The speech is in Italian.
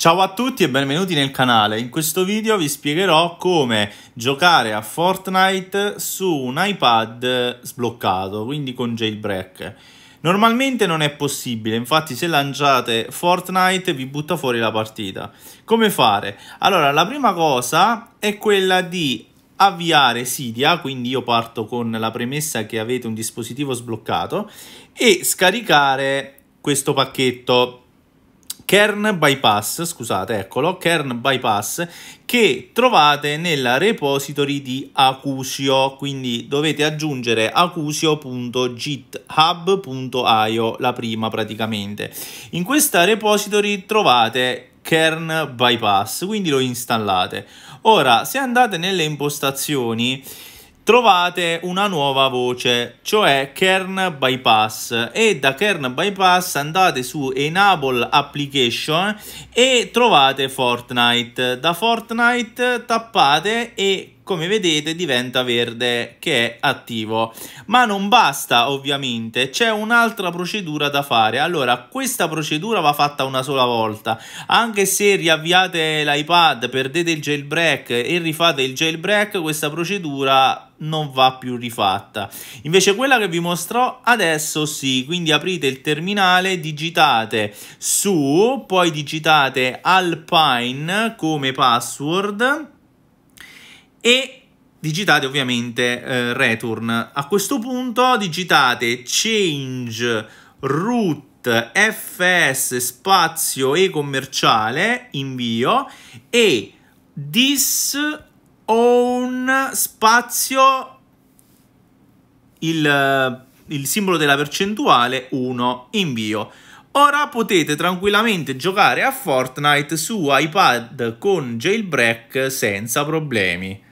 Ciao a tutti e benvenuti nel canale, in questo video vi spiegherò come giocare a Fortnite su un iPad sbloccato, quindi con jailbreak. Normalmente non è possibile, infatti se lanciate Fortnite vi butta fuori la partita. Come fare? Allora, la prima cosa è quella di avviare Sidia, quindi io parto con la premessa che avete un dispositivo sbloccato, e scaricare questo pacchetto Kern Bypass, scusate, eccolo, Kern Bypass, che trovate nella repository di Acusio, quindi dovete aggiungere acusio.github.io, la prima praticamente. In questa repository trovate Kern Bypass, quindi lo installate. Ora, se andate nelle impostazioni trovate una nuova voce, cioè kern bypass e da kern bypass andate su enable application e trovate Fortnite. Da Fortnite tappate e come vedete diventa verde che è attivo. Ma non basta ovviamente, c'è un'altra procedura da fare. Allora, questa procedura va fatta una sola volta, anche se riavviate l'iPad, perdete il jailbreak e rifate il jailbreak, questa procedura non va più rifatta. Invece quella che vi mostrò adesso sì, quindi aprite il terminale, digitate su, poi digitate Alpine come password e digitate ovviamente eh, return. A questo punto digitate change root fs spazio e commerciale invio e this own spazio il, il simbolo della percentuale 1 invio. Ora potete tranquillamente giocare a Fortnite su iPad con jailbreak senza problemi.